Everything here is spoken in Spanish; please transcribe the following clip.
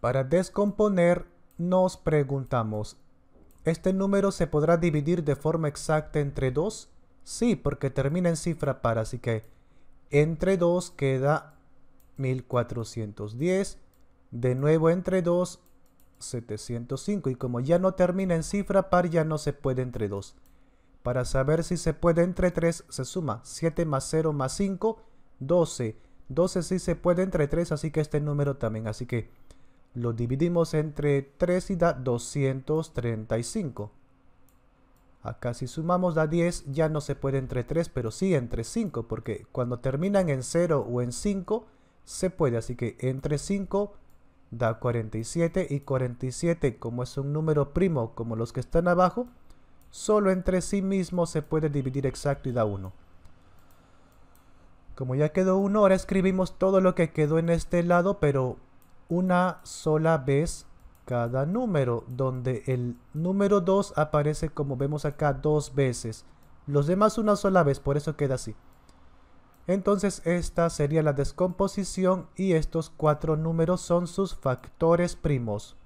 Para descomponer, nos preguntamos, ¿este número se podrá dividir de forma exacta entre 2? Sí, porque termina en cifra par, así que entre 2 queda 1410, de nuevo entre 2, 705, y como ya no termina en cifra par, ya no se puede entre 2. Para saber si se puede entre 3, se suma 7 más 0 más 5, 12. 12 sí se puede entre 3, así que este número también, así que lo dividimos entre 3 y da 235. Acá si sumamos da 10 ya no se puede entre 3, pero sí entre 5, porque cuando terminan en 0 o en 5 se puede, así que entre 5 da 47 y 47 como es un número primo como los que están abajo, solo entre sí mismo se puede dividir exacto y da 1. Como ya quedó 1, ahora escribimos todo lo que quedó en este lado, pero una sola vez cada número, donde el número 2 aparece como vemos acá dos veces. Los demás una sola vez, por eso queda así. Entonces esta sería la descomposición y estos cuatro números son sus factores primos.